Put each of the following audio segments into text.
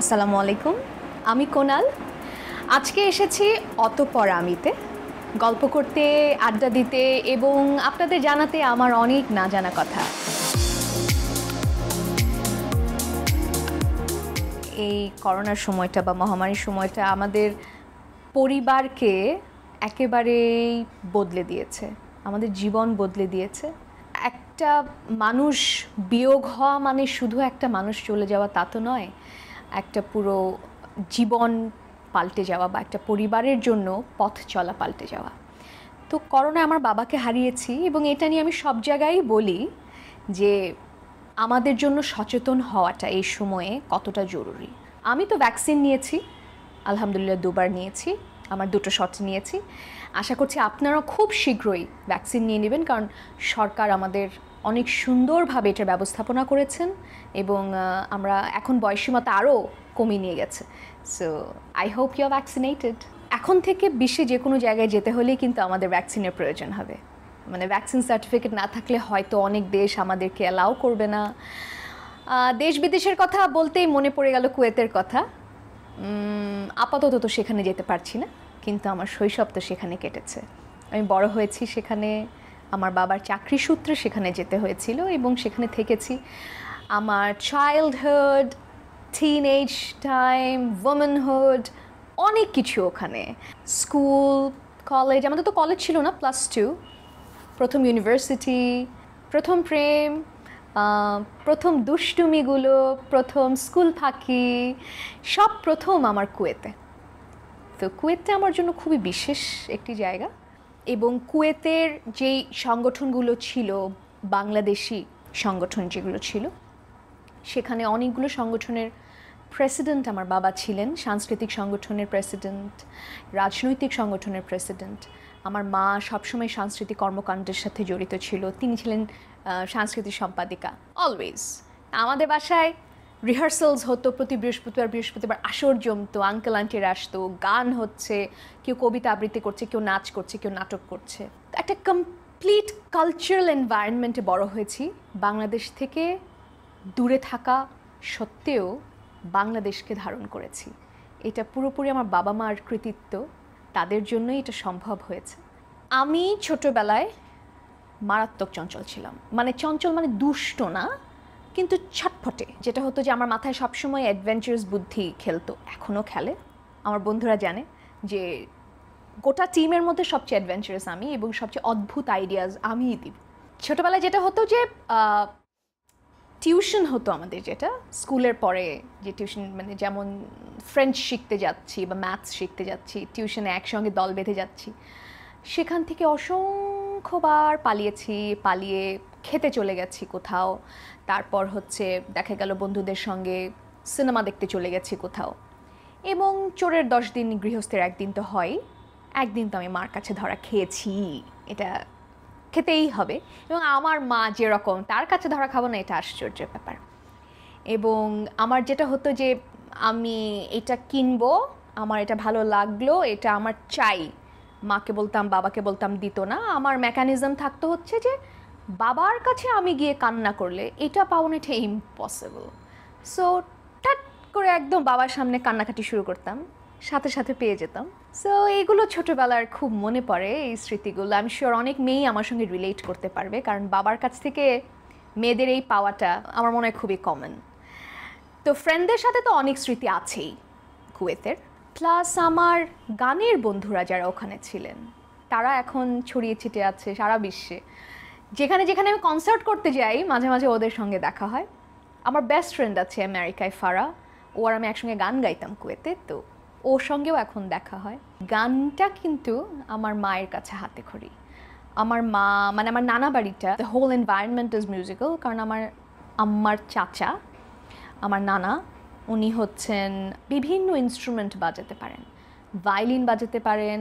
আসসালামু আলাইকুম আমি কোনাল আজকে এসেছি অতপর আমিতে গল্প করতে আড্ডা দিতে এবং আপনাদের জানাতে আমার অনেক না জানা কথা এই করোনার সময়টা বা মহামারীর সময়টা আমাদের পরিবারকে একেবারেই বদলে দিয়েছে আমাদের জীবন বদলে দিয়েছে একটা মানুষ বিয়োগ হওয়া মানে শুধু একটা মানুষ চলে যাওয়া তা তো নয় একটা পুরো জীবন পাল্টে যাওয়া বা একটা পরিবারের জন্য পথ চলা পাল্টে যাওয়া তো করোনা আমার বাবাকে হারিয়েছি এবং এটা নিয়ে আমি সব জায়গায় বলি যে আমাদের জন্য সচেতন হওয়াটা এই সময়ে কতটা জরুরি আমি তো ভ্যাকসিন নিয়েছি আলহামদুলিল্লাহ দুবার নিয়েছি আমার দুটো শট নিয়েছি আশা করছি আপনারা খুব শীঘ্রই ভ্যাকসিন নিয়ে নেবেন কারণ সরকার আমাদের অনেক সুন্দরভাবে এটার ব্যবস্থাপনা করেছেন এবং আমরা এখন বয়সীমতা আরও কমিয়ে নিয়ে গেছে so I hope you vaccinated এখন থেকে বিশ্বে যে কোনো জায়গায় যেতে হলে কিন্তু আমাদের ভ্যাকসিনের প্রয়োজন হবে মানে ভ্যাকসিন সার্টিফিকেট না থাকলে হয়তো অনেক দেশ আমাদেরকে অ্যালাউ করবে না দেশ বিদেশের কথা বলতেই মনে পড়ে গেল কুয়েতের কথা আপাতত তো সেখানে যেতে পারছি না কিন্তু আমার শৈশব তো সেখানে কেটেছে আমি বড় হয়েছি সেখানে আমার বাবার চাকরি সূত্রে সেখানে যেতে হয়েছিল এবং সেখানে থেকেছি আমার childhood teenage time womanhood অনেক কিছু ওখানে স্কুল কলেজ আমাদের তো কলেজ ছিল না প্লাস টু প্রথম ইউনিভার্সিটি প্রথম প্রেম প্রথম দুষ্টুমিগুলো প্রথম স্কুল ফাঁকি সব প্রথম আমার কুয়েতে তো কুয়েতে আমার জন্য খুবই বিশেষ একটি জায়গা এবং কুয়েতের যেই সংগঠনগুলো ছিল বাংলাদেশি সংগঠন যেগুলো ছিল সেখানে অনেকগুলো সংগঠনের প্রেসিডেন্ট আমার বাবা ছিলেন সাংস্কৃতিক সংগঠনের প্রেসিডেন্ট রাজনৈতিক সংগঠনের প্রেসিডেন্ট আমার মা সবসময় সাংস্কৃতিক কর্মকাণ্ডের সাথে জড়িত ছিল তিনি ছিলেন সাংস্কৃতিক সম্পাদিকা অলওয়েজ আমাদের বাসায় রিহার্সালস হতো প্রতি বৃহস্পতিবার বৃহস্পতিবার আসর জমতো আঙ্কেল আন্টিরা আসতো গান হচ্ছে কেউ কবিতা আবৃত্তি করছে কেউ নাচ করছে কেউ নাটক করছে একটা কমপ্লিট কালচারাল এনভায়রনমেন্টে বড় হয়েছি বাংলাদেশ থেকে দূরে থাকা সত্ত্বেও বাংলাদেশকে ধারণ করেছি এটা পুরোপুরি আমার বাবা মার কৃতিত্ব তাদের জন্যই এটা সম্ভব হয়েছে আমি ছোটোবেলায় মারাত্মক চঞ্চল ছিলাম মানে চঞ্চল মানে দুষ্ট না কিন্তু ছটফটে যেটা হতো যে আমার মাথায় সবসময় অ্যাডভেঞ্চারাস বুদ্ধি খেলতো এখনও খেলে আমার বন্ধুরা জানে যে গোটা টিমের মধ্যে সবচেয়ে অ্যাডভেঞ্চারাস আমি এবং সবচেয়ে অদ্ভুত আইডিয়াস আমিই দিব ছোটোবেলায় যেটা হতো যে টিউশন হতো আমাদের যেটা স্কুলের পরে যে টিউশন মানে যেমন ফ্রেঞ্চ শিখতে যাচ্ছি বা ম্যাথস শিখতে যাচ্ছি টিউশনে একসঙ্গে দল বেঁধে যাচ্ছি সেখান থেকে অসংখ্যবার পালিয়েছি পালিয়ে খেতে চলে গেছি কোথাও তারপর হচ্ছে দেখা গেল বন্ধুদের সঙ্গে সিনেমা দেখতে চলে গেছি কোথাও এবং চোরের দশ দিন গৃহস্থের একদিন তো হয় একদিন তো আমি মার কাছে ধরা খেয়েছি এটা খেতেই হবে এবং আমার মা যেরকম তার কাছে ধরা খাবো না এটা আশ্চর্যের ব্যাপার এবং আমার যেটা হতো যে আমি এটা কিনবো আমার এটা ভালো লাগলো এটা আমার চাই মাকে বলতাম বাবাকে বলতাম দিত না আমার মেকানিজম থাকতো হচ্ছে যে বাবার কাছে আমি গিয়ে কান্না করলে এটা পাওনাটা ইম্পসিবল সো টাট করে একদম বাবার সামনে কান্নাকাটি শুরু করতাম সাথে সাথে পেয়ে যেতাম সো এগুলো ছোটোবেলার খুব মনে পড়ে এই স্মৃতিগুলো আমি শিওর অনেক মেয়েই আমার সঙ্গে রিলেট করতে পারবে কারণ বাবার কাছ থেকে মেয়েদের এই পাওয়াটা আমার মনে হয় খুবই কমন তো ফ্রেন্ডদের সাথে তো অনেক স্মৃতি আছেই কুয়েতের প্লাস আমার গানের বন্ধুরা যারা ওখানে ছিলেন তারা এখন ছড়িয়ে ছিটে আছে সারা বিশ্বে যেখানে যেখানে আমি কনসার্ট করতে যাই মাঝে মাঝে ওদের সঙ্গে দেখা হয় আমার বেস্ট ফ্রেন্ড আছে আমেরিকায় ফারা ও আর আমি একসঙ্গে গান গাইতাম কুয়েতে তো ওর সঙ্গেও এখন দেখা হয় গানটা কিন্তু আমার মায়ের কাছে হাতে খড়ি আমার মা মানে আমার নানা বাড়িটা the whole environment is musical কারণ আমার আম্মার চাচা আমার নানা উনি হচ্ছেন বিভিন্ন ইনস্ট্রুমেন্ট বাজাতে পারেন ভায়োলিন বাজাতে পারেন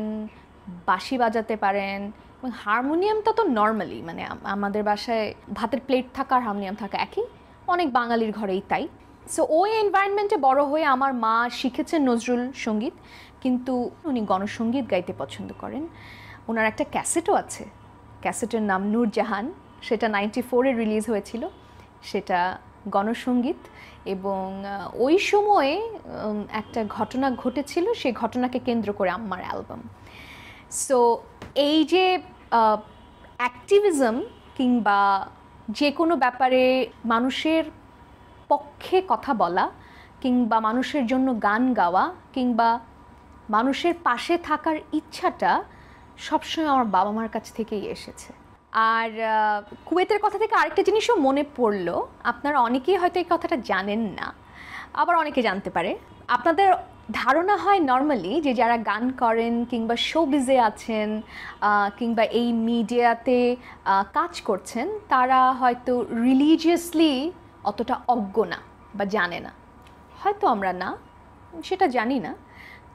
বাঁশি বাজাতে পারেন এবং হারমোনিয়ামটা তো নর্মালি মানে আমাদের বাসায় ভাতের প্লেট থাকা আর হারমোনিয়াম থাকা একই অনেক বাঙালির ঘরেই তাই সো ওই এনভায়রনমেন্টে বড় হয়ে আমার মা শিখেছেন নজরুল সঙ্গীত কিন্তু উনি গণসঙ্গীত গাইতে পছন্দ করেন ওনার একটা ক্যাসেটও আছে ক্যাসেটের নাম নূরজাহান সেটা নাইনটি ফোরে রিলিজ হয়েছিল সেটা গণসঙ্গীত এবং ওই সময়ে একটা ঘটনা ঘটেছিল সেই ঘটনাকে কেন্দ্র করে আমার অ্যালবাম সো এই যে অ্যাক্টিভিজম কিংবা যে কোনো ব্যাপারে মানুষের পক্ষে কথা বলা কিংবা মানুষের জন্য গান গাওয়া কিংবা মানুষের পাশে থাকার ইচ্ছাটা সবসময় আমার বাবা মার কাছ থেকেই এসেছে আর কুয়েতের কথা থেকে আরেকটা জিনিসও মনে পড়লো আপনারা অনেকেই হয়তো এই কথাটা জানেন না আবার অনেকে জানতে পারে আপনাদের ধারণা হয় নর্মালি যে যারা গান করেন কিংবা শো বিজে আছেন কিংবা এই মিডিয়াতে কাজ করছেন তারা হয়তো রিলিজিয়াসলি অতটা অজ্ঞ না বা জানে না হয়তো আমরা না সেটা জানি না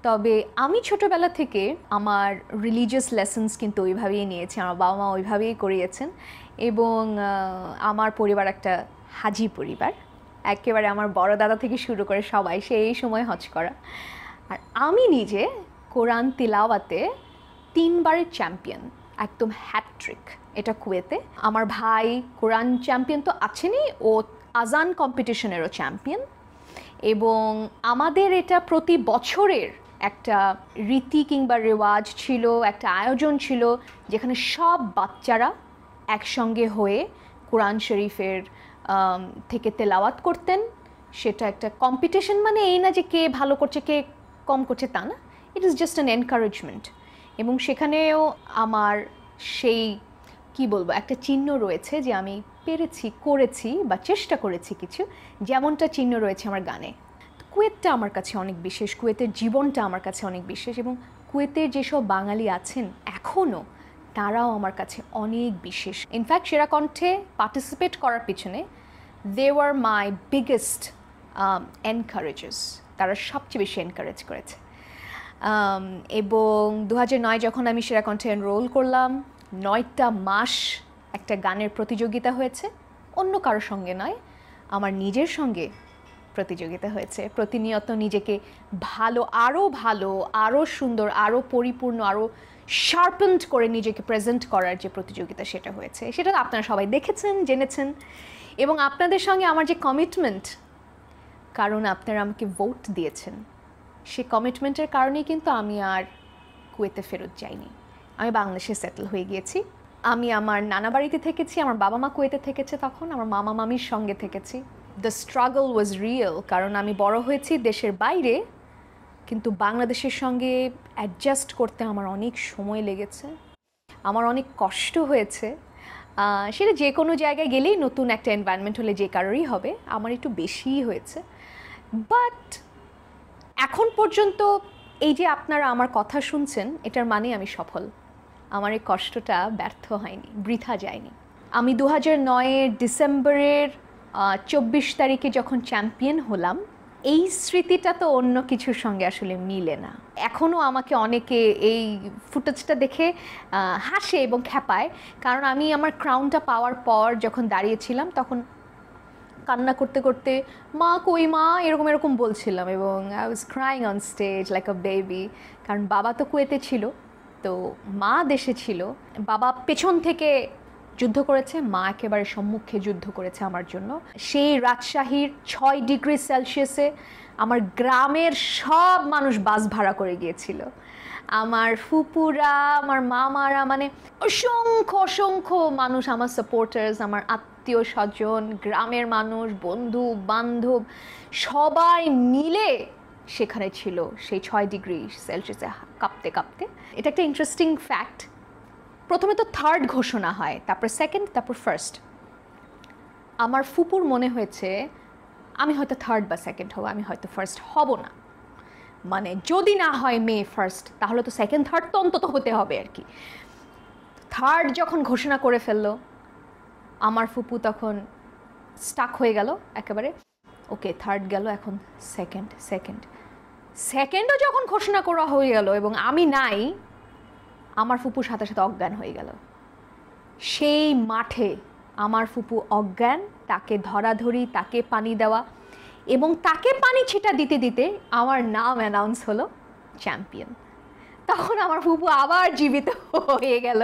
তবে আমি ছোটোবেলা থেকে আমার রিলিজিয়াস লেসেন্স কিন্তু ওইভাবেই নিয়েছি আমার বাবা মা ওইভাবেই করিয়েছেন এবং আমার পরিবার একটা হাজি পরিবার একেবারে আমার বড় দাদা থেকে শুরু করে সবাই সেই সময় হজ করা আর আমি নিজে কোরআন তিলাওয়াতে তিনবারের চ্যাম্পিয়ন একদম হ্যাটট্রিক এটা কুয়েতে আমার ভাই কোরআন চ্যাম্পিয়ন তো আছেনই ও আজান কম্পিটিশনেরও চ্যাম্পিয়ন এবং আমাদের এটা প্রতি বছরের একটা রীতি কিংবা রেওয়াজ ছিল একটা আয়োজন ছিল যেখানে সব বাচ্চারা একসঙ্গে হয়ে কোরআন শরীফের থেকে তেলাওয়াত করতেন সেটা একটা কম্পিটিশন মানে এই না যে কে ভালো করছে কে কম করছে তা না it is just an encouragement এবং সেখানেও আমার সেই কি বলবো একটা চিহ্ন রয়েছে যে আমি পেরেছি করেছি বা চেষ্টা করেছি কিছু যেমনটা চিহ্ন রয়েছে আমার গানে কুয়েতটা আমার কাছে অনেক বিশেষ কুয়েতের জীবনটা আমার কাছে অনেক বিশেষ এবং কুয়েতের যেসব বাঙালি আছেন এখনও তারাও আমার কাছে অনেক বিশেষ ইনফ্যাক্ট সেরা কণ্ঠে পার্টিসিপেট করার পিছনে they were my biggest encourages তারা সবচেয়ে বেশি এনকারেজ করেছে um, এবং দু নয় যখন আমি সেরা কণ্ঠে এনরোল করলাম নয়টা মাস একটা গানের প্রতিযোগিতা হয়েছে অন্য কারোর সঙ্গে নয় আমার নিজের সঙ্গে প্রতিযোগিতা হয়েছে প্রতিনিয়ত নিজেকে ভালো আরও ভালো আরও সুন্দর আরও পরিপূর্ণ আরও শার্পেন্ড করে নিজেকে প্রেজেন্ট করার যে প্রতিযোগিতা সেটা হয়েছে সেটা আপনারা সবাই দেখেছেন জেনেছেন এবং আপনাদের সঙ্গে আমার যে কমিটমেন্ট কারণ আপনারা আমাকে ভোট দিয়েছেন সে কমিটমেন্টের কারণেই কিন্তু আমি আর কুয়েতে ফেরত যাইনি আমি বাংলাদেশে সেটেল হয়ে গিয়েছি আমি আমার নানা বাড়িতে থেকেছি আমার বাবা মা কুয়েতে থেকেছে তখন আমার মামা মামির সঙ্গে থেকেছি দ্য স্ট্রাগল ওয়াজ রিয়েল কারণ আমি বড় হয়েছি দেশের বাইরে কিন্তু বাংলাদেশের সঙ্গে অ্যাডজাস্ট করতে আমার অনেক সময় লেগেছে আমার অনেক কষ্ট হয়েছে সেটা যে কোনো জায়গায় গেলেই নতুন একটা এনভায়রনমেন্ট হলে যে কারোরই হবে আমার একটু বেশিই হয়েছে বাট এখন পর্যন্ত এই যে আপনারা আমার কথা শুনছেন এটার মানে আমি সফল আমার এই কষ্টটা ব্যর্থ হয়নি বৃথা যায়নি আমি দু হাজার নয়ের ডিসেম্বরের চব্বিশ তারিখে যখন চ্যাম্পিয়ন হলাম এই স্মৃতিটা তো অন্য কিছুর সঙ্গে আসলে মিলে না এখনও আমাকে অনেকে এই ফুটেজটা দেখে হাসে এবং খ্যাপায় কারণ আমি আমার ক্রাউনটা পাওয়ার পর যখন দাঁড়িয়েছিলাম তখন কান্না করতে করতে মা কই মা এরকম এরকম বলছিলাম এবং I was crying on stage like a baby কারণ বাবা তো কুয়েতে ছিল তো মা দেশে ছিল বাবা পেছন থেকে যুদ্ধ করেছে মা একেবারে সম্মুখে যুদ্ধ করেছে আমার জন্য সেই রাজশাহীর ছয় ডিগ্রি সেলসিয়াসে আমার গ্রামের সব মানুষ বাস ভাড়া করে গিয়েছিল আমার ফুপুরা আমার মামারা মানে অসংখ্য অসংখ্য মানুষ আমার সাপোর্টার্স আমার আত্মীয় স্বজন গ্রামের মানুষ বন্ধু বান্ধব সবাই মিলে সেখানে ছিল সেই ছয় ডিগ্রি সেলসিয়াসে কাঁপতে কাঁপতে এটা একটা ইন্টারেস্টিং ফ্যাক্ট প্রথমে তো থার্ড ঘোষণা হয় তারপর সেকেন্ড তারপর ফার্স্ট আমার ফুপুর মনে হয়েছে আমি হয়তো থার্ড বা সেকেন্ড হব আমি হয়তো ফার্স্ট হব না মানে যদি না হয় মেয়ে ফার্স্ট তাহলে তো সেকেন্ড থার্ড তো অন্তত হতে হবে আর কি থার্ড যখন ঘোষণা করে ফেললো আমার ফুপু তখন স্টাক হয়ে গেল একেবারে ওকে থার্ড গেল এখন সেকেন্ড সেকেন্ড সেকেন্ডও যখন ঘোষণা করা হয়ে গেল এবং আমি নাই আমার ফুপুর সাথে সাথে অজ্ঞান হয়ে গেল সেই মাঠে আমার ফুপু অজ্ঞান তাকে ধরাধরি তাকে পানি দেওয়া এবং তাকে পানি ছিটা দিতে দিতে আমার নাম অ্যানাউন্স হলো চ্যাম্পিয়ন তখন আমার ফুপু আবার জীবিত হয়ে গেল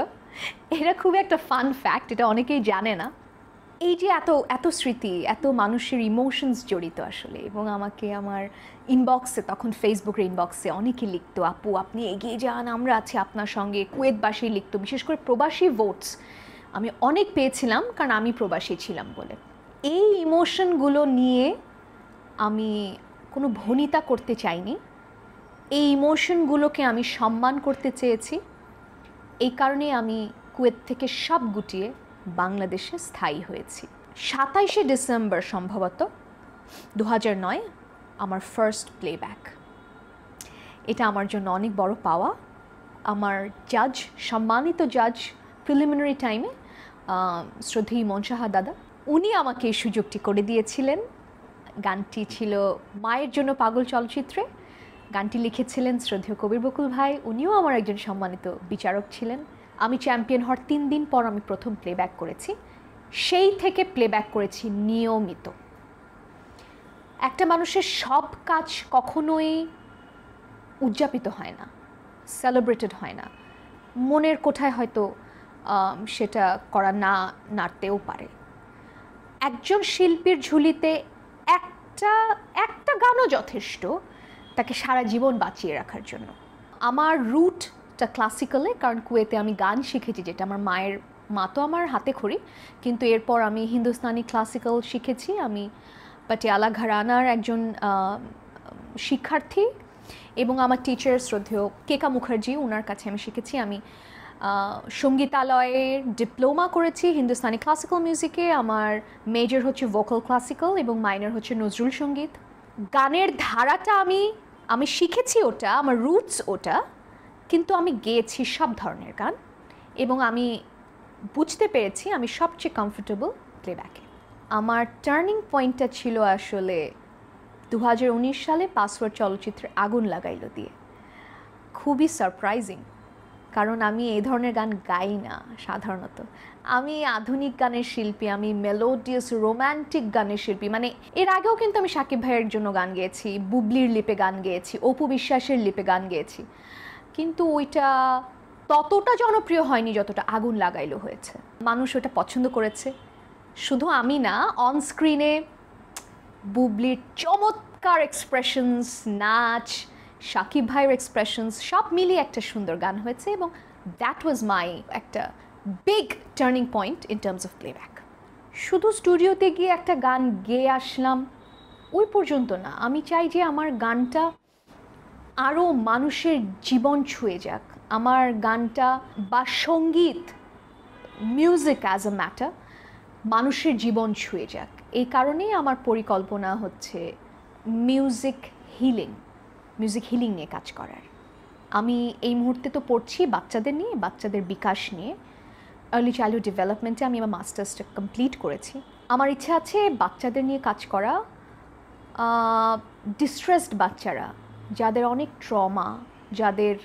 এটা খুব একটা ফান ফ্যাক্ট এটা অনেকেই জানে না এই যে এত এত স্মৃতি এত মানুষের ইমোশনস জড়িত আসলে এবং আমাকে আমার ইনবক্সে তখন ফেসবুকের ইনবক্সে অনেকে লিখতো আপু আপনি এগিয়ে যান আমরা আছি আপনার সঙ্গে কুয়েতবাসী লিখতো বিশেষ করে প্রবাসী ভোটস আমি অনেক পেয়েছিলাম কারণ আমি প্রবাসী ছিলাম বলে এই ইমোশনগুলো নিয়ে আমি কোনো ভনিতা করতে চাইনি এই ইমোশনগুলোকে আমি সম্মান করতে চেয়েছি এই কারণে আমি কুয়েত থেকে সব গুটিয়ে বাংলাদেশে স্থায়ী হয়েছি সাতাইশে ডিসেম্বর সম্ভবত দু নয় আমার ফার্স্ট প্লেব্যাক এটা আমার জন্য অনেক বড় পাওয়া আমার জাজ সম্মানিত জাজ প্রিলিমিনারি টাইমে শ্রদ্ধেয় মনসাহা দাদা উনি আমাকে এই সুযোগটি করে দিয়েছিলেন গানটি ছিল মায়ের জন্য পাগল চলচ্চিত্রে গানটি লিখেছিলেন শ্রদ্ধেয় কবির বকুল ভাই উনিও আমার একজন সম্মানিত বিচারক ছিলেন আমি চ্যাম্পিয়ন হওয়ার তিন দিন পর আমি প্রথম প্লেব্যাক করেছি সেই থেকে প্লেব্যাক করেছি নিয়মিত একটা মানুষের সব কাজ কখনোই উদযাপিত হয় না সেলিব্রেটেড হয় না মনের কোঠায় হয়তো সেটা করা না নাড়তেও পারে একজন শিল্পীর ঝুলিতে একটা একটা গানও যথেষ্ট তাকে সারা জীবন বাঁচিয়ে রাখার জন্য আমার রুটটা ক্লাসিক্যালে কারণ কুয়েতে আমি গান শিখেছি যেটা আমার মায়ের মা তো আমার হাতে খড়ি কিন্তু এরপর আমি হিন্দুস্তানি ক্লাসিক্যাল শিখেছি আমি পাটিয়ালা ঘরানার একজন শিক্ষার্থী এবং আমার টিচার শ্রদ্ধেয় কেকা মুখার্জি ওনার কাছে আমি শিখেছি আমি সঙ্গীতালয়ের ডিপ্লোমা করেছি হিন্দুস্তানি ক্লাসিক্যাল মিউজিকে আমার মেজর হচ্ছে ভোকাল ক্লাসিক্যাল এবং মাইনর হচ্ছে নজরুল সঙ্গীত গানের ধারাটা আমি আমি শিখেছি ওটা আমার রুটস ওটা কিন্তু আমি গেয়েছি সব ধরনের গান এবং আমি বুঝতে পেরেছি আমি সবচেয়ে কমফোর্টেবল প্লেব্যাকে আমার টার্নিং পয়েন্টটা ছিল আসলে দু সালে পাসওয়ার্ড চলচ্চিত্রে আগুন লাগাইল দিয়ে খুবই সারপ্রাইজিং কারণ আমি এই ধরনের গান গাই না সাধারণত আমি আধুনিক গানের শিল্পী আমি মেলোডিয়াস রোম্যান্টিক গানের শিল্পী মানে এর আগেও কিন্তু আমি সাকিব ভাইয়ের জন্য গান গেয়েছি বুবলির লিপে গান গেয়েছি অপু বিশ্বাসের লিপে গান গেয়েছি কিন্তু ওইটা ততটা জনপ্রিয় হয়নি যতটা আগুন লাগাইলো হয়েছে মানুষ ওটা পছন্দ করেছে শুধু আমি না অন স্ক্রিনে বুবলির চমৎকার এক্সপ্রেশনস নাচ শাকিব ভাইয়ের এক্সপ্রেশনস সব মিলিয়ে একটা সুন্দর গান হয়েছে এবং দ্যাট ওয়াজ মাই একটা big turning point in terms of playback শুধু স্টুডিওতে গিয়ে একটা গান গেয়ে আসলাম ওই পর্যন্ত না আমি চাই যে আমার গানটা আরও মানুষের জীবন ছুঁয়ে যাক আমার গানটা বা সঙ্গীত মিউজিক অ্যাজ আ ম্যাটার মানুষের জীবন ছুঁয়ে যাক এই কারণেই আমার পরিকল্পনা হচ্ছে মিউজিক হিলিং মিউজিক হিলিং নিয়ে কাজ করার আমি এই মুহূর্তে তো পড়ছি বাচ্চাদের নিয়ে বাচ্চাদের বিকাশ নিয়ে আর্লি চাইল্ডহুড ডেভেলপমেন্টে আমি আমার মাস্টার্সটা কমপ্লিট করেছি আমার ইচ্ছা আছে বাচ্চাদের নিয়ে কাজ করা ডিস্ট্রেসড বাচ্চারা যাদের অনেক ট্রমা যাদের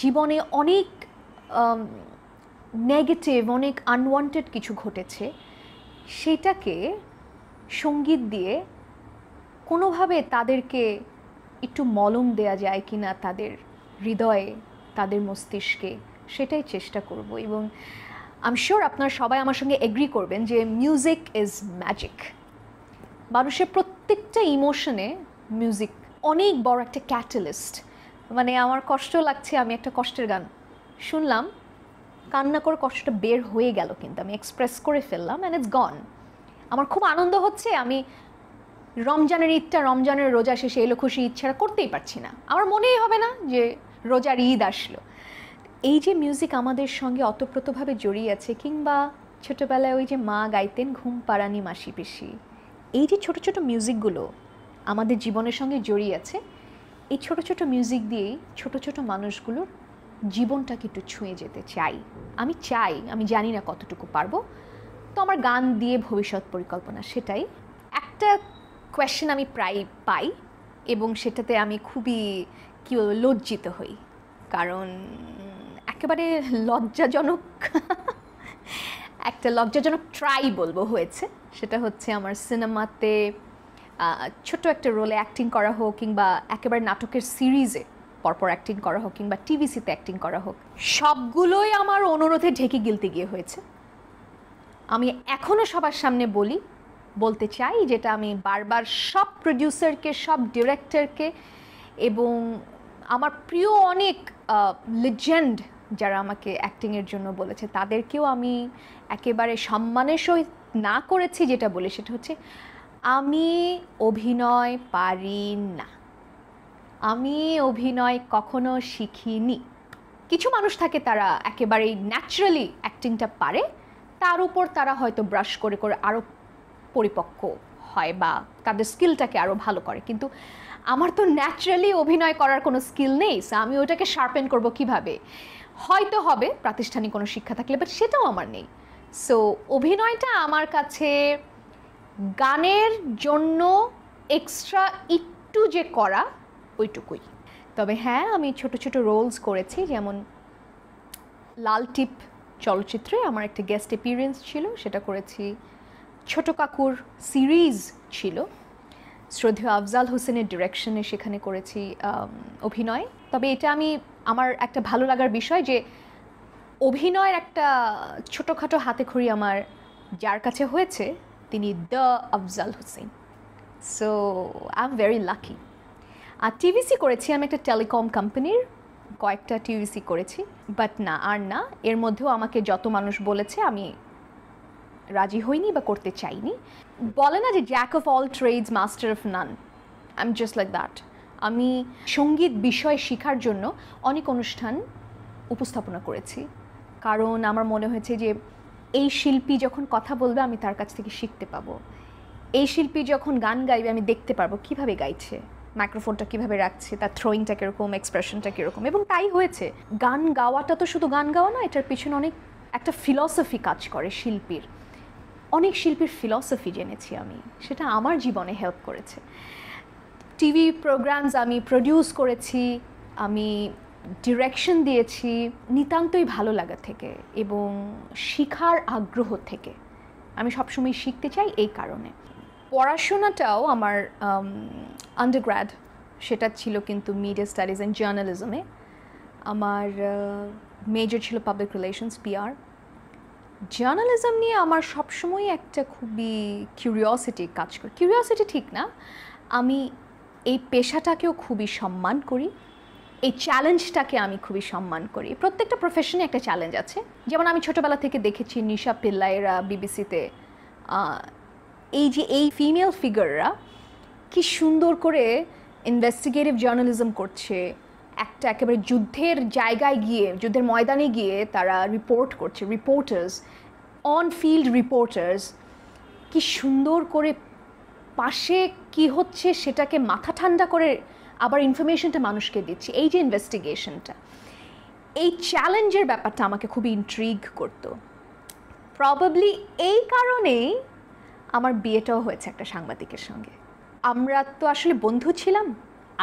জীবনে অনেক নেগেটিভ অনেক আনওয়ান্টেড কিছু ঘটেছে সেটাকে সঙ্গীত দিয়ে কোনোভাবে তাদেরকে একটু মলম দেয়া যায় কি না তাদের হৃদয়ে তাদের মস্তিষ্কে সেটাই চেষ্টা করব এবং আম শিওর আপনার সবাই আমার সঙ্গে এগ্রি করবেন যে মিউজিক ইজ ম্যাজিক মানুষের প্রত্যেকটা ইমোশনে মিউজিক অনেক বড় একটা ক্যাটালিস্ট মানে আমার কষ্ট লাগছে আমি একটা কষ্টের গান শুনলাম কান্না করে কষ্টটা বের হয়ে গেল কিন্তু আমি এক্সপ্রেস করে ফেললাম অ্যান্ড ইটস গন আমার খুব আনন্দ হচ্ছে আমি রমজানের ঈদটা রমজানের রোজা শেষে এলো খুশি ইচ্ছাটা করতেই পারছি না আমার মনেই হবে না যে রোজার ঈদ আসলো এই যে মিউজিক আমাদের সঙ্গে অতপ্রতভাবে জড়িয়ে আছে কিংবা ছোটোবেলায় ওই যে মা গাইতেন ঘুম পাড়ানি মাসি পেশি এই যে ছোট ছোট মিউজিকগুলো আমাদের জীবনের সঙ্গে জড়িয়ে আছে এই ছোট ছোট মিউজিক দিয়েই ছোট ছোট মানুষগুলোর জীবনটাকে একটু ছুঁয়ে যেতে চাই আমি চাই আমি জানি না কতটুকু পারবো তো আমার গান দিয়ে ভবিষ্যৎ পরিকল্পনা সেটাই একটা কোয়েশ্চেন আমি প্রায় পাই এবং সেটাতে আমি খুবই কী লজ্জিত হই কারণ একেবারে লজ্জাজনক একটা লজ্জাজনক ট্রাই বলবো হয়েছে সেটা হচ্ছে আমার সিনেমাতে ছোট একটা রোলে অ্যাক্টিং করা হোক কিংবা একেবারে নাটকের সিরিজে পরপর অ্যাক্টিং করা হোক কিংবা টিভিসিতে অ্যাক্টিং করা হোক সবগুলোই আমার অনুরোধে ঢেকে গিলতে গিয়ে হয়েছে আমি এখনও সবার সামনে বলি বলতে চাই যেটা আমি বারবার সব প্রডিউসারকে সব ডিরেক্টরকে এবং আমার প্রিয় অনেক লিজেন্ড যারা আমাকে অ্যাক্টিংয়ের জন্য বলেছে তাদেরকেও আমি একেবারে সম্মানের সহিত না করেছি যেটা বলে সেটা হচ্ছে আমি অভিনয় পারি না আমি অভিনয় কখনো শিখিনি কিছু মানুষ থাকে তারা একেবারেই ন্যাচারালি অ্যাক্টিংটা পারে তার উপর তারা হয়তো ব্রাশ করে করে আরও পরিপক্ক হয় বা তাদের স্কিলটাকে আরও ভালো করে কিন্তু আমার তো ন্যাচারালি অভিনয় করার কোনো স্কিল নেই সো আমি ওটাকে শার্পেন করব কিভাবে হয়তো হবে প্রাতিষ্ঠানিক কোনো শিক্ষা থাকলে বাট সেটাও আমার নেই সো অভিনয়টা আমার কাছে গানের জন্য এক্সট্রা একটু যে করা ওইটুকুই তবে হ্যাঁ আমি ছোট ছোট রোলস করেছি যেমন লাল টিপ চলচ্চিত্রে আমার একটা গেস্ট অ্যাপিয়ারেন্স ছিল সেটা করেছি ছোট কাকুর সিরিজ ছিল শ্রদ্ধেয় আফজাল হোসেনের ডিরেকশনে সেখানে করেছি অভিনয় তবে এটা আমি আমার একটা ভালো লাগার বিষয় যে অভিনয়ের একটা ছোটোখাটো হাতে খড়ি আমার যার কাছে হয়েছে তিনি the Afzal Hossain so I am very lucky আর টিভিসি করেছি আমি একটা টেলিকম কোম্পানির কয়েকটা টিভিসি করেছি বাট না আর না এর মধ্যেও আমাকে যত মানুষ বলেছে আমি রাজি হইনি বা করতে চাইনি বলে না যে jack of all trades master of none I am just like that আমি সঙ্গীত বিষয় শেখার জন্য অনেক অনুষ্ঠান উপস্থাপনা করেছি কারণ আমার মনে হয়েছে যে এই শিল্পী যখন কথা বলবে আমি তার কাছ থেকে শিখতে পাবো এই শিল্পী যখন গান গাইবে আমি দেখতে পারবো কিভাবে গাইছে মাইক্রোফোনটা কিভাবে রাখছে তার থ্রোয়িংটা কীরকম এক্সপ্রেশনটা কীরকম এবং তাই হয়েছে গান গাওয়াটা তো শুধু গান গাওয়া না এটার পিছনে অনেক একটা ফিলসফি কাজ করে শিল্পীর অনেক শিল্পীর ফিলসফি জেনেছি আমি সেটা আমার জীবনে হেল্প করেছে টিভি প্রোগ্রামস আমি প্রডিউস করেছি আমি ডিরেকশন দিয়েছি নিতান্তই ভালো লাগা থেকে এবং শিখার আগ্রহ থেকে আমি সবসময় শিখতে চাই এই কারণে পড়াশোনাটাও আমার আন্ডারগ্র্যাড সেটা ছিল কিন্তু মিডিয়া স্টাডিজ অ্যান্ড জার্নালিজমে আমার মেজর ছিল পাবলিক রিলেশনস পিআর জার্নালিজম নিয়ে আমার সবসময় একটা খুবই কিউরিয়সিটি কাজ করে কিউরিয়সিটি ঠিক না আমি এই পেশাটাকেও খুবই সম্মান করি এই চ্যালেঞ্জটাকে আমি খুবই সম্মান করি প্রত্যেকটা প্রফেশনে একটা চ্যালেঞ্জ আছে যেমন আমি ছোটোবেলা থেকে দেখেছি নিশা পিল্লাইরা বিবিসিতে এই যে এই ফিমেল ফিগাররা কি সুন্দর করে ইনভেস্টিগেটিভ জার্নালিজম করছে একটা একেবারে যুদ্ধের জায়গায় গিয়ে যুদ্ধের ময়দানে গিয়ে তারা রিপোর্ট করছে রিপোর্টার্স অন ফিল্ড রিপোর্টার্স কি সুন্দর করে পাশে কি হচ্ছে সেটাকে মাথা ঠান্ডা করে আবার ইনফরমেশনটা মানুষকে দিচ্ছে এই যে ইনভেস্টিগেশনটা এই চ্যালেঞ্জের ব্যাপারটা আমাকে খুবই ইন্ট্রিগ করতো প্রবাবলি এই কারণেই আমার বিয়েটাও হয়েছে একটা সাংবাদিকের সঙ্গে আমরা তো আসলে বন্ধু ছিলাম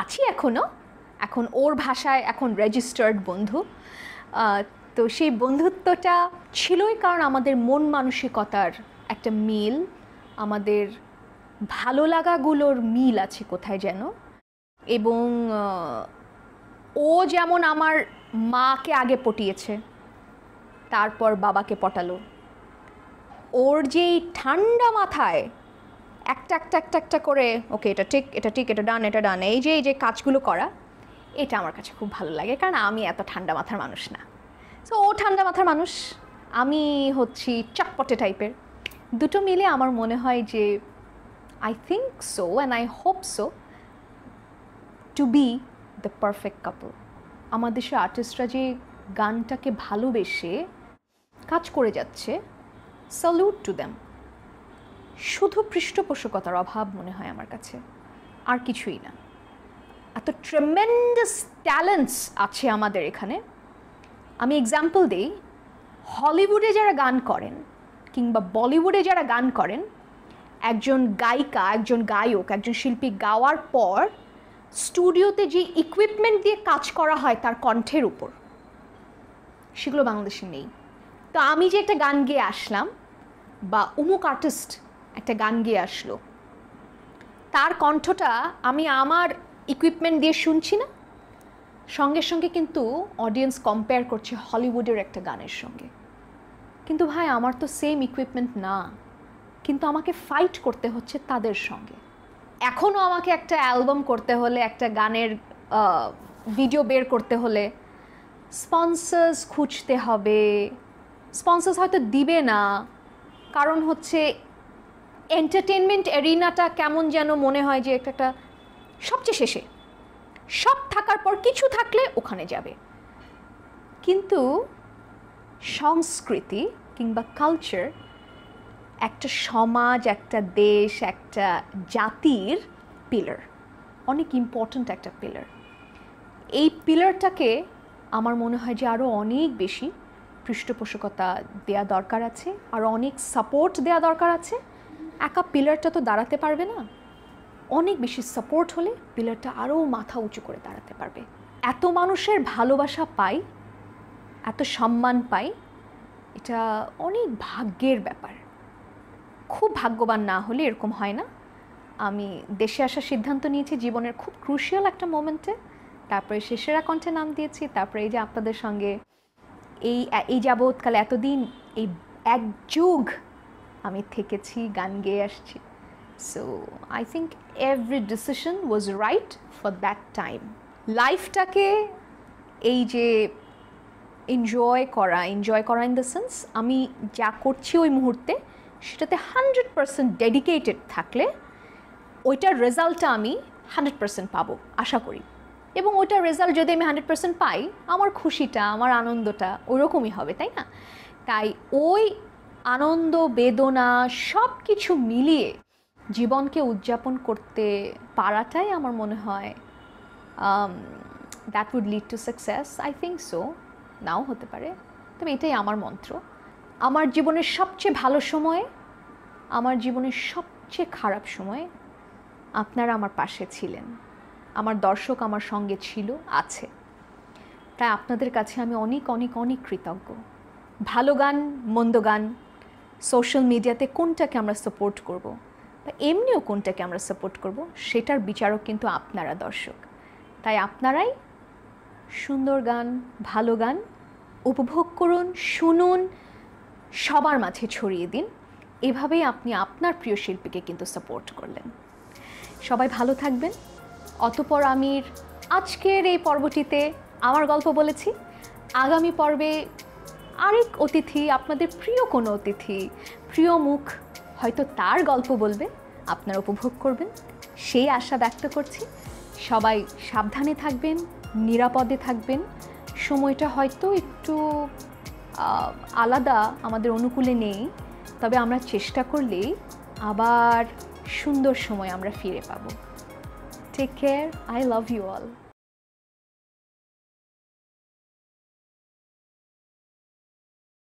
আছি এখনও এখন ওর ভাষায় এখন রেজিস্টার্ড বন্ধু তো সেই বন্ধুত্বটা ছিলই কারণ আমাদের মন মানসিকতার একটা মিল আমাদের ভালো লাগাগুলোর মিল আছে কোথায় যেন এবং ও যেমন আমার মাকে আগে পটিয়েছে তারপর বাবাকে পটালো ওর যে ঠান্ডা মাথায় একটা একটা একটা একটা করে ওকে এটা ঠিক এটা ঠিক এটা ডান এটা ডান এই যে এই যে কাজগুলো করা এটা আমার কাছে খুব ভালো লাগে কারণ আমি এত ঠান্ডা মাথার মানুষ না সো ও ঠান্ডা মাথার মানুষ আমি হচ্ছি চটপটে টাইপের দুটো মিলে আমার মনে হয় যে I think so and I hope so to be the perfect couple আমাদের দেশের আর্টিস্টরা যে গানটাকে ভালোবেসে কাজ করে যাচ্ছে স্যালুট টু দেম শুধু পৃষ্ঠপোষকতার অভাব মনে হয় আমার কাছে আর কিছুই না এত ট্রেমেন্ডাস ট্যালেন্টস আছে আমাদের এখানে আমি এক্সাম্পল দিই হলিউডে যারা গান করেন কিংবা বলিউডে যারা গান করেন একজন গায়িকা একজন গায়ক একজন শিল্পী গাওয়ার পর স্টুডিওতে যে ইকুইপমেন্ট দিয়ে কাজ করা হয় তার কণ্ঠের উপর সেগুলো বাংলাদেশে নেই তো আমি যে একটা গান গেয়ে আসলাম বা উমুক আর্টিস্ট একটা গান গিয়ে আসলো তার কণ্ঠটা আমি আমার ইকুইপমেন্ট দিয়ে শুনছি না সঙ্গে সঙ্গে কিন্তু অডিয়েন্স কম্পেয়ার করছে হলিউডের একটা গানের সঙ্গে কিন্তু ভাই আমার তো সেম ইকুইপমেন্ট না কিন্তু আমাকে ফাইট করতে হচ্ছে তাদের সঙ্গে এখনও আমাকে একটা অ্যালবাম করতে হলে একটা গানের ভিডিও বের করতে হলে স্পন্সার্স খুঁজতে হবে স্পন্সার্স হয়তো দিবে না কারণ হচ্ছে এন্টারটেনমেন্ট এরিনাটা কেমন যেন মনে হয় যে একটা সবচেয়ে শেষে সব থাকার পর কিছু থাকলে ওখানে যাবে কিন্তু সংস্কৃতি কিংবা কালচার একটা সমাজ একটা দেশ একটা জাতির পিলার অনেক ইম্পর্ট্যান্ট একটা পিলার এই পিলারটাকে আমার মনে হয় যে আরও অনেক বেশি পৃষ্ঠপোষকতা দেয়া দরকার আছে আর অনেক সাপোর্ট দেয়া দরকার আছে একা পিলারটা তো দাঁড়াতে পারবে না অনেক বেশি সাপোর্ট হলে পিলারটা আরও মাথা উঁচু করে দাঁড়াতে পারবে এত মানুষের ভালোবাসা পাই এত সম্মান পাই এটা অনেক ভাগ্যের ব্যাপার খুব ভাগ্যবান না হলে এরকম হয় না আমি দেশে আসার সিদ্ধান্ত নিয়েছি জীবনের খুব ক্রুশিয়াল একটা মোমেন্টে তারপরে শেষেরা কণ্ঠে নাম দিয়েছি তারপরে এই যে আপনাদের সঙ্গে এই এই যাবৎকাল এতদিন এই এক যুগ আমি থেকেছি গান গেয়ে আসছি so I think every decision was right for that time লাইফটাকে এই যে এনজয় করা এনজয় করা ইন দ্য সেন্স আমি যা করছি ওই মুহূর্তে সেটাতে হান্ড্রেড পারসেন্ট ডেডিকেটেড থাকলে ওইটার রেজাল্টটা আমি হান্ড্রেড পারসেন্ট পাবো আশা করি এবং ওটা রেজাল্ট যদি আমি হান্ড্রেড পার্সেন্ট পাই আমার খুশিটা আমার আনন্দটা ওরকমই হবে তাই না তাই ওই আনন্দ বেদনা সব কিছু মিলিয়ে জীবনকে উদযাপন করতে পারাটাই আমার মনে হয় that would lead to success I think so now হতে পারে তবে এটাই আমার মন্ত্র আমার জীবনের সবচেয়ে ভালো সময়ে আমার জীবনের সবচেয়ে খারাপ সময়ে আপনারা আমার পাশে ছিলেন আমার দর্শক আমার সঙ্গে ছিল আছে তাই আপনাদের কাছে আমি অনেক অনেক অনেক কৃতজ্ঞ ভালো গান মন্দ গান সোশ্যাল মিডিয়াতে কোনটাকে আমরা সাপোর্ট করব। বা এমনিও কোনটাকে আমরা সাপোর্ট করব সেটার বিচারক কিন্তু আপনারা দর্শক তাই আপনারাই সুন্দর গান ভালো গান উপভোগ করুন শুনুন সবার মাঝে ছড়িয়ে দিন এভাবেই আপনি আপনার প্রিয় শিল্পীকে কিন্তু সাপোর্ট করলেন সবাই ভালো থাকবেন অতপর আমির আজকের এই পর্বটিতে আমার গল্প বলেছি আগামী পর্বে আরেক অতিথি আপনাদের প্রিয় কোনো অতিথি প্রিয় মুখ হয়তো তার গল্প বলবে আপনারা উপভোগ করবেন সেই আশা ব্যক্ত করছি সবাই সাবধানে থাকবেন নিরাপদে থাকবেন সময়টা হয়তো একটু আলাদা আমাদের অনুকূলে নেই তবে আমরা চেষ্টা করলেই আবার সুন্দর সময় আমরা ফিরে পাবো Take care. I love you all.